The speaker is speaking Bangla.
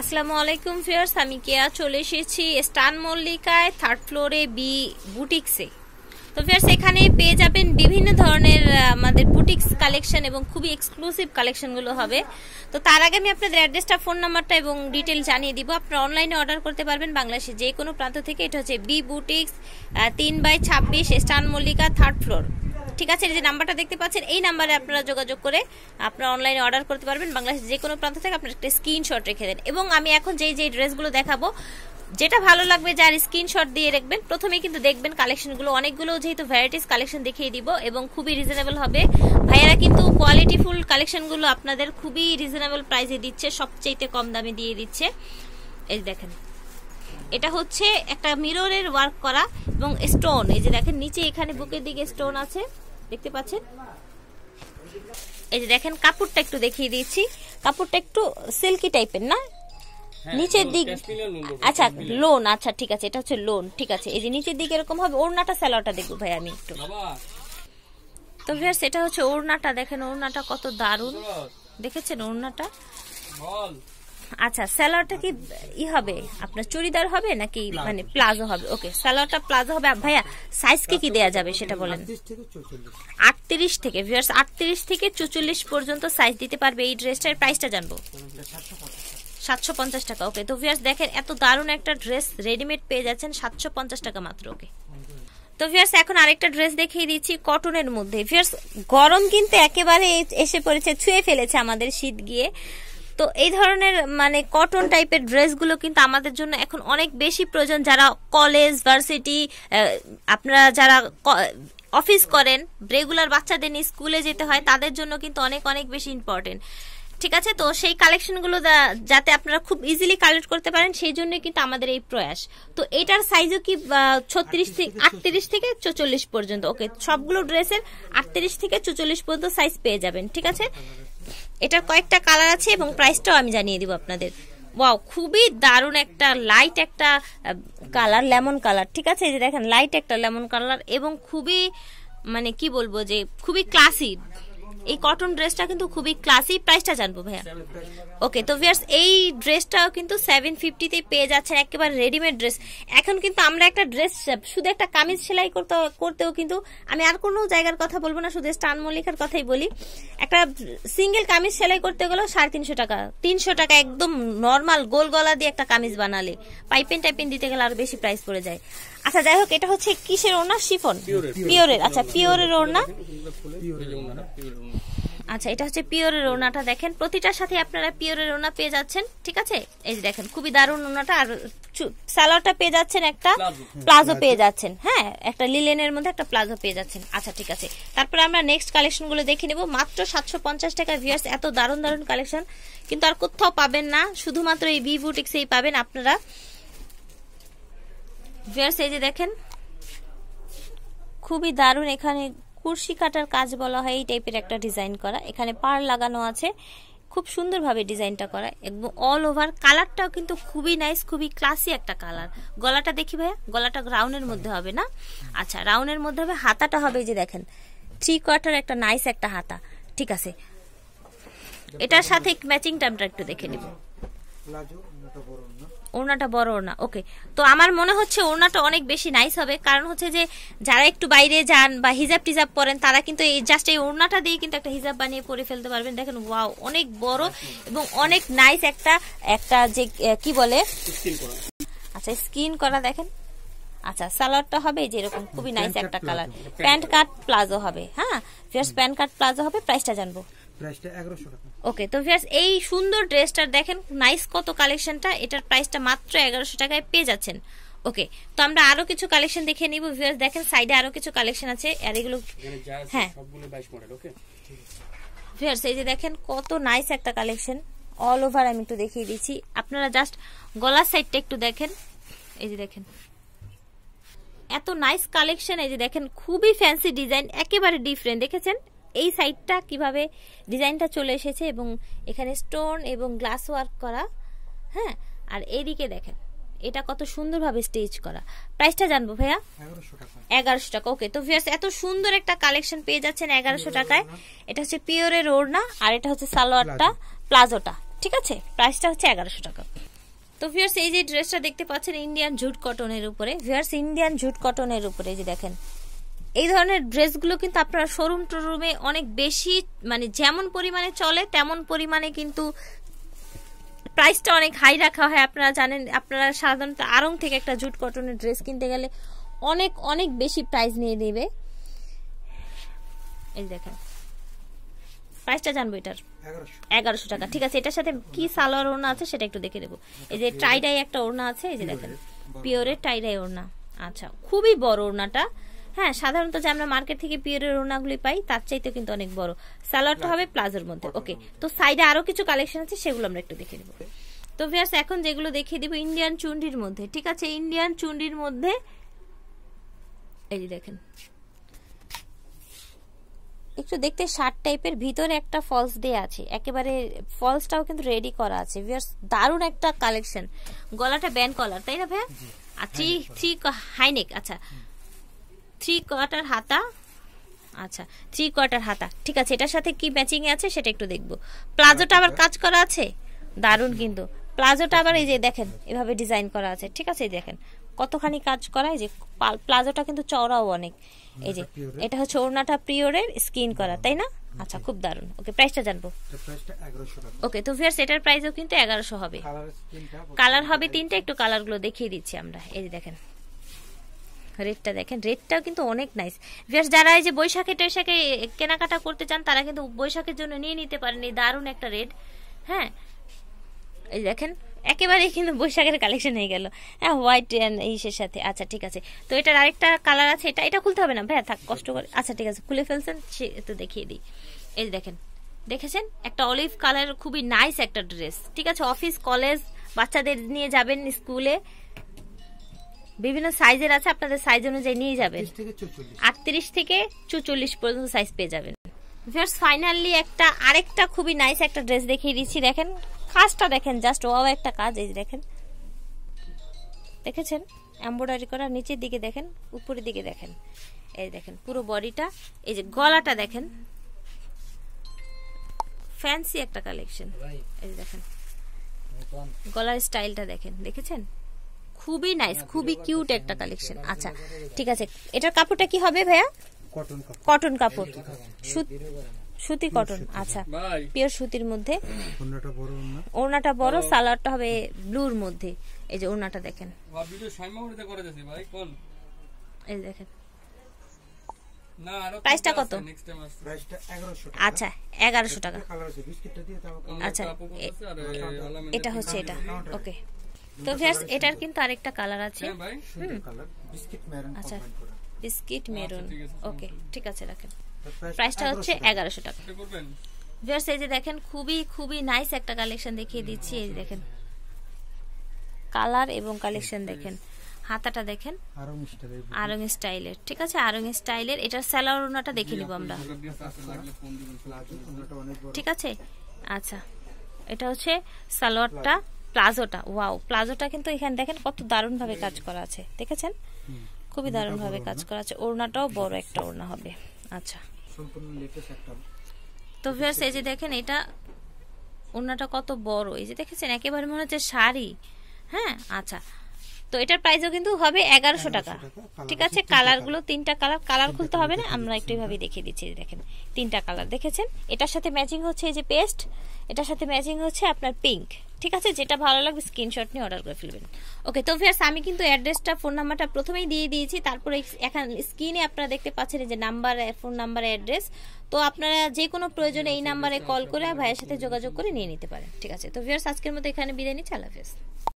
আসসালামু আলাইকুম ফিয়ার্স আমি কেয়া চলে এসেছি স্টান মল্লিকায় থার্ড ফ্লোরে বি বুটিক্সে তো ফিয়ার্স এখানে পেয়ে যাবেন বিভিন্ন ধরনের আমাদের বুটিক্স কালেকশন এবং খুবই এক্সক্লুসিভ কালেকশনগুলো হবে তো তার আগে আমি আপনাদের অ্যাড্রেসটা ফোন নাম্বারটা এবং ডিটেল জানিয়ে দিব আপনারা অনলাইনে অর্ডার করতে পারবেন বাংলাদেশের যে কোনো প্রান্ত থেকে এটা হচ্ছে বি বুটিক্স তিন বাই ছাব্বিশ স্টান মল্লিকা থার্ড ফ্লোর ঠিক আছে এই যে নাম্বারটা দেখতে পাচ্ছেন এই নাম্বারে আপনারা যোগাযোগ করে আপনারা অনলাইনে অর্ডার করতে পারবেন বাংলাদেশের যে কোনো প্রান্ত থেকে আপনার একটা স্ক্রিনশট রেখে দেন এবং আমি এখন যেই যেই ড্রেসগুলো দেখাবো যেটা ভালো লাগবে যার স্ক্রিনশট দিয়ে রাখবেন প্রথমেই কিন্তু দেখবেন কালেকশনগুলো অনেকগুলো যেহেতু ভ্যারাইটিস কালেকশন দেখিয়ে দিব এবং খুবই রিজনেবল হবে ভাইয়ারা কিন্তু কোয়ালিটিফুল কালেকশনগুলো আপনাদের খুবই রিজনেবল প্রাইসে দিচ্ছে সবচেয়ে কম দামে দিয়ে দিচ্ছে এই দেখেন এটা হচ্ছে একটা মিররের ওয়ার্ক করা এবং স্টোন এই যে দেখেন নিচে এখানে বুকের দিকে স্টোন আছে দেখতে পাচ্ছেন এই যে দেখেন কাপড়টা একটু দেখিয়ে দিয়েছি কাপড়টা একটু সিল্কি টাইপের না হ্যাঁ, নিচের দিক আচ্ছা লোন আচ্ছা ঠিক আছে এটা হচ্ছে লোন ঠিক আছে এই যে নিচের দিকে এরকম হবে ওড়নাটা স্যালোয়ারটা দেখবো ভাই আমি একটু তো ভাই এটা হচ্ছে ওড়নাটা দেখেন ওড়নাটা কত দারুণ দেখেছেন ওড়নাটা আচ্ছা স্যালোয়ারটা কি ই হবে আপনার চুড়িদার হবে নাকি মানে প্লাজো হবে ওকে সালোয়ারটা প্লাজো হবে ভাইয়া সাইজ কি কি দেয়া যাবে সেটা বলেন আটত্রিশ থেকে ভিউয়ার্স আটত্রিশ থেকে চুচল্লিশ পর্যন্ত সাইজ দিতে পারবে এই ড্রেসটার প্রাইসটা জানবো সাতশো পঞ্চাশ টাকা ওকে তো ভিউয়ার্স দেখেন এত দারুণ একটা ড্রেস রেডিমেড পেয়ে যাচ্ছেন সাতশো পঞ্চাশ টাকা মাত্র ওকে তো ভিয়ার্স এখন আরেকটা ড্রেস দেখিয়ে দিচ্ছি কটনের মধ্যে ভিয়ার্স গরম কিন্তু একেবারে এসে পড়েছে ছুঁয়ে ফেলেছে আমাদের শীত গিয়ে তো এই ধরনের মানে কটন টাইপের ড্রেসগুলো কিন্তু আমাদের জন্য এখন অনেক বেশি প্রয়োজন যারা কলেজ ভার্সিটি আপনারা যারা অফিস করেন রেগুলার বাচ্চাদের নিয়ে স্কুলে যেতে হয় তাদের জন্য কিন্তু অনেক অনেক বেশি ইম্পর্টেন্ট ঠিক আছে তো সেই কালেকশনগুলো যাতে আপনারা খুব ইজিলি কালেক্ট করতে পারেন সেই জন্য কিন্তু আমাদের এই প্রয়াস তো এটার সাইজও কি ছত্রিশ থেকে আটত্রিশ থেকে চচল্লিশ পর্যন্ত ওকে সবগুলো ড্রেসের আটত্রিশ থেকে চৌচল্লিশ পর্যন্ত সাইজ পেয়ে যাবেন ঠিক আছে এটা কয়েকটা কালার আছে এবং প্রাইসটাও আমি জানিয়ে দিব আপনাদের ওয়াও খুবই দারুণ একটা লাইট একটা কালার লেমন কালার ঠিক আছে যে দেখেন লাইট একটা লেমন কালার এবং খুবই মানে কি বলবো যে খুবই ক্লাসি এই কটন ড্রেসটা কিন্তু খুবই ক্লাসি প্রাইসটা জানবো ভাইয়া ওকে তো ভিয়ার্স এই ড্রেসটাও কিন্তু সেভেন ফিফটিতে পেয়ে যাচ্ছে একেবারে রেডিমেড ড্রেস এখন কিন্তু আমরা একটা ড্রেস শুধু একটা কামিজ সেলাই করতে করতেও কিন্তু আমি আর কোনো জায়গার কথা বলবো না শুধু স্টান মল্লিকার কথাই বলি একটা সিঙ্গেল কামিজ সেলাই করতে গেলেও সাড়ে তিনশো টাকা তিনশো টাকা একদম নর্মাল গোল গলা দিয়ে একটা কামিজ বানালে পাইপেন টাইপেন দিতে গেলে আরো বেশি প্রাইস পড়ে যায় আচ্ছা যাই হোক এটা হচ্ছে কিসের ওড়না শিফন পিওরের আচ্ছা পিওরের ওড়না আচ্ছা এটা হচ্ছে পিওরের ওনাটা দেখেন প্রতিটার সাথে আপনারা পিওরের ওনা পেয়ে যাচ্ছেন ঠিক আছে এই যে দেখেন খুবই দারুণ ওনাটা আর সালোয়ারটা পেয়ে যাচ্ছেন একটা প্লাজো পেয়ে যাচ্ছেন হ্যাঁ একটা লিলেনের মধ্যে একটা প্লাজো পেয়ে যাচ্ছেন আচ্ছা ঠিক আছে তারপরে আমরা নেক্সট কালেকশনগুলো দেখে নেব মাত্র সাতশো পঞ্চাশ টাকা ভিউয়ার্স এত দারুণ দারুণ কালেকশন কিন্তু আর কোথাও পাবেন না শুধুমাত্র এই বি বুটিক্সেই পাবেন আপনারা ভিউয়ার্স এই যে দেখেন খুবই দারুণ এখানে কুর্সি কাটার কাজ বলা হয় এই টাইপের একটা ডিজাইন করা এখানে পার লাগানো আছে খুব সুন্দরভাবে ডিজাইনটা করা একদম অল ওভার কালারটাও কিন্তু খুবই নাইস খুবই ক্লাসি একটা কালার গলাটা দেখি ভাইয়া গলাটা রাউন্ডের মধ্যে হবে না আচ্ছা রাউন্ডের মধ্যে হবে হাতাটা হবে যে দেখেন থ্রি কোয়ার্টার একটা নাইস একটা হাতা ঠিক আছে এটার সাথে ম্যাচিং টাইমটা একটু দেখে নেবো ওড়নাটা বড় ওড়না ওকে তো আমার মনে হচ্ছে ওড়নাটা অনেক বেশি নাইস হবে কারণ হচ্ছে যে যারা একটু বাইরে যান বা হিজাব টিজাব পরেন তারা কিন্তু এই জাস্ট এই ওড়নাটা দিয়ে কিন্তু একটা হিজাব বানিয়ে পরে ফেলতে পারবেন দেখেন ওয়াও অনেক বড় এবং অনেক নাইস একটা একটা যে কি বলে আচ্ছা স্কিন করা দেখেন আচ্ছা সালোয়ারটা হবে যেরকম খুবই নাইস একটা কালার হ্যাঁ? প্যান্ট কাট প্লাজো হবে হ্যাঁ ফিয়ার্স প্যান্ট কাট প্লাজো হবে প্রাইসটা জানবো ওকে তো ভিউয়ার্স এই সুন্দর ড্রেসটার দেখেন নাইস কত কালেকশনটা এটার প্রাইসটা মাত্র এগারোশো টাকায় পেয়ে যাচ্ছেন ওকে তো আমরা আরো কিছু কালেকশন দেখে নিব ভিউয়ার্স দেখেন সাইডে আরো কিছু কালেকশন আছে আর এগুলো হ্যাঁ ভিউয়ার্স এই যে দেখেন কত নাইস একটা কালেকশন অল ওভার আমি একটু দেখিয়ে দিচ্ছি আপনারা জাস্ট গলার সাইডটা একটু দেখেন এই যে দেখেন এত নাইস কালেকশন এই যে দেখেন খুবই ফ্যান্সি ডিজাইন একেবারে ডিফারেন্ট দেখেছেন এই সাইডটা কিভাবে ডিজাইনটা চলে এসেছে এবং এখানে স্টোন এবং গ্লাস ওয়ার্ক করা হ্যাঁ আর এদিকে দেখেন এটা কত সুন্দরভাবে স্টেজ করা প্রাইসটা জানবো ভাইয়া এগারোশো টাকা ওকে তো ভিয়ার্স এত সুন্দর একটা কালেকশন পেয়ে যাচ্ছেন এগারোশো টাকায় এটা হচ্ছে পিওরের ওড়না আর এটা হচ্ছে সালোয়ারটা প্লাজোটা ঠিক আছে প্রাইসটা হচ্ছে এগারোশো টাকা তো ভিয়ার্স এই যে ড্রেসটা দেখতে পাচ্ছেন ইন্ডিয়ান জুট কটনের উপরে ভিয়ার্স ইন্ডিয়ান জুট কটনের উপরে যে দেখেন এই ধরনের ড্রেসগুলো কিন্তু আপনার শোরুম টোরুমে অনেক বেশি মানে যেমন পরিমাণে চলে তেমন পরিমাণে কিন্তু প্রাইসটা অনেক হাই রাখা হয় আপনারা জানেন আপনারা সাধারণত আরং থেকে একটা জুট কটনের ড্রেস কিনতে গেলে অনেক অনেক বেশি প্রাইস নিয়ে দেবে এই দেখেন প্রাইসটা জানবো এটার এগারোশো টাকা ঠিক আছে এটার সাথে কি সালোয়ার ওড়না আছে সেটা একটু দেখে দেবো এই যে টাইডাই একটা ওড়না আছে এই যে দেখেন পিওরের টাইডাই ওড়না আচ্ছা খুবই বড় ওড়নাটা হ্যাঁ সাধারণত যে আমরা মার্কেট থেকে পিওরের রোনাগুলি পাই তার চাইতে কিন্তু অনেক বড় স্যালাডটা হবে প্লাজোর মধ্যে ওকে তো সাইডে আরো কিছু কালেকশন আছে সেগুলো আমরা একটু দেখে নেব তো ভিয়ার্স এখন যেগুলো দেখিয়ে দিব ইন্ডিয়ান চুন্ডির মধ্যে ঠিক আছে ইন্ডিয়ান চুন্ডির মধ্যে এই যে দেখেন একটু দেখতে শার্ট টাইপের ভিতরে একটা ফলস ডে আছে একেবারে ফলসটাও কিন্তু রেডি করা আছে ভিয়ার্স দারুণ একটা কালেকশন গলাটা ব্যান্ড কলার তাই না ভাইয়া আর থ্রি থ্রি হাইনেক আচ্ছা থ্রি কোয়ার্টার হাতা আচ্ছা থ্রি কোয়ার্টার হাতা ঠিক আছে এটার সাথে কি ম্যাচিং আছে সেটা একটু দেখবো প্লাজোটা আবার কাজ করা আছে দারুণ কিন্তু প্লাজোটা আবার এই যে দেখেন এভাবে ডিজাইন করা আছে ঠিক আছে দেখেন কতখানি কাজ করা এই যে প্লাজোটা কিন্তু চওড়াও অনেক এই যে এটা হচ্ছে ওড়নাটা প্রিয়রের স্কিন করা তাই না আচ্ছা খুব দারুণ ওকে প্রাইসটা জানবো ওকে তো ফিয়ার এটার প্রাইসও কিন্তু এগারোশো হবে কালার হবে তিনটা একটু কালারগুলো দেখিয়ে দিচ্ছি আমরা এই যে দেখেন রেটটা দেখেন রেটটাও কিন্তু অনেক নাইস ভিয়ার্স যারা এই যে বৈশাখে টৈশাখে কেনাকাটা করতে চান তারা কিন্তু বৈশাখের জন্য নিয়ে নিতে পারেন এই দারুণ একটা রেট হ্যাঁ এই দেখেন একেবারেই কিন্তু বৈশাখের কালেকশন হয়ে গেল হ্যাঁ হোয়াইট অ্যান্ড ইসের সাথে আচ্ছা ঠিক আছে তো এটার আরেকটা কালার আছে এটা এটা খুলতে হবে না ভাইয়া থাক কষ্ট করে আচ্ছা ঠিক আছে খুলে ফেলছেন সে তো দেখিয়ে দিই এই দেখেন দেখেছেন একটা অলিভ কালার খুবই নাইস একটা ড্রেস ঠিক আছে অফিস কলেজ বাচ্চাদের নিয়ে যাবেন স্কুলে বিভিন্ন সাইজের আছে আপনাদের সাইজ অনুযায়ী নিয়ে যাবেন আটত্রিশ থেকে চুচল্লিশ পর্যন্ত সাইজ পেয়ে যাবেন ভিউয়ার্স ফাইনালি একটা আরেকটা খুবই নাইস একটা ড্রেস দেখিয়ে দিচ্ছি দেখেন কাজটা দেখেন জাস্ট ওয়াও একটা কাজ এই দেখেন দেখেছেন এম্ব্রয়ডারি করা নিচের দিকে দেখেন উপরের দিকে দেখেন এই দেখেন পুরো বডিটা এই যে গলাটা দেখেন ফ্যান্সি একটা কালেকশন এই দেখেন গলার স্টাইলটা দেখেন দেখেছেন খুবই নাইস হ্যাঁ, খুবই কিউট একটা কালেকশন আচ্ছা ঠিক আছে এটার কাপড়টা কি হবে ভাইয়া কটন কাপড় সুতি কটন আচ্ছা পিওর সুতির মধ্যে ওড়নাটা বড় সালোয়ারটা হবে ব্লুর মধ্যে এই যে ওড়নাটা দেখেন এই দেখেন প্রাইসটা কত আচ্ছা এগারোশো টাকা আচ্ছা, আচ্ছা এটা হচ্ছে এটা ওকে তো ভ্যাস এটার কিন্তু আরেকটা কালার আছে আচ্ছা বিস্কিট মেরুন ওকে ঠিক আছে রাখেন প্রাইসটা হচ্ছে এগারোশো টাকা ভ্যাস এই যে দেখেন খুবই খুবই নাইস একটা কালেকশন দেখিয়ে দিচ্ছি এই দেখেন কালার এবং কালেকশন দেখেন হাতাটা দেখেন আরং স্টাইলের ঠিক আছে আরং স্টাইলের এটার স্যালার ওনাটা দেখে নিব আমরা ঠিক আছে আচ্ছা এটা হচ্ছে সালোয়ারটা প্লাজোটা ওয়াও প্লাজোটা কিন্তু এখানে দেখেন কত দারুণ ভাবে কাজ করা আছে দেখেছেন খুবই দারুণ ভাবে কাজ করা আছে ওড়নাটাও বড় একটা ওড়না হবে আচ্ছা তো ভিউয়ার্স এই যে দেখেন এটা ওড়নাটা কত বড় এই যে দেখেছেন একেবারে মনে হচ্ছে শাড়ি হ্যাঁ আচ্ছা তো এটার প্রাইসও কিন্তু হবে এগারোশো টাকা ঠিক আছে কালারগুলো তিনটা কালার কালার খুলতে হবে না আমরা একটু এভাবে দেখিয়ে দিচ্ছি দেখেন তিনটা কালার দেখেছেন এটার সাথে ম্যাচিং হচ্ছে এই যে পেস্ট এটার সাথে ম্যাচিং হচ্ছে আপনার পিঙ্ক ঠিক আছে যেটা ভালো লাগবে স্ক্রিনশট নিয়ে অর্ডার করে ফেলবেন ওকে তো ভিয়ার্স আমি কিন্তু অ্যাড্রেসটা ফোন নাম্বারটা প্রথমেই দিয়ে দিয়েছি তারপরে এখন স্ক্রিনে আপনারা দেখতে পাচ্ছেন যে নাম্বার ফোন নাম্বার অ্যাড্রেস তো আপনারা যে কোনো প্রয়োজনে এই নাম্বারে কল করে ভাইয়ের সাথে যোগাযোগ করে নিয়ে নিতে পারেন ঠিক আছে তো ভিয়ার্স আজকের মতো এখানে বিদায় নিচ্ছি আল্লাহ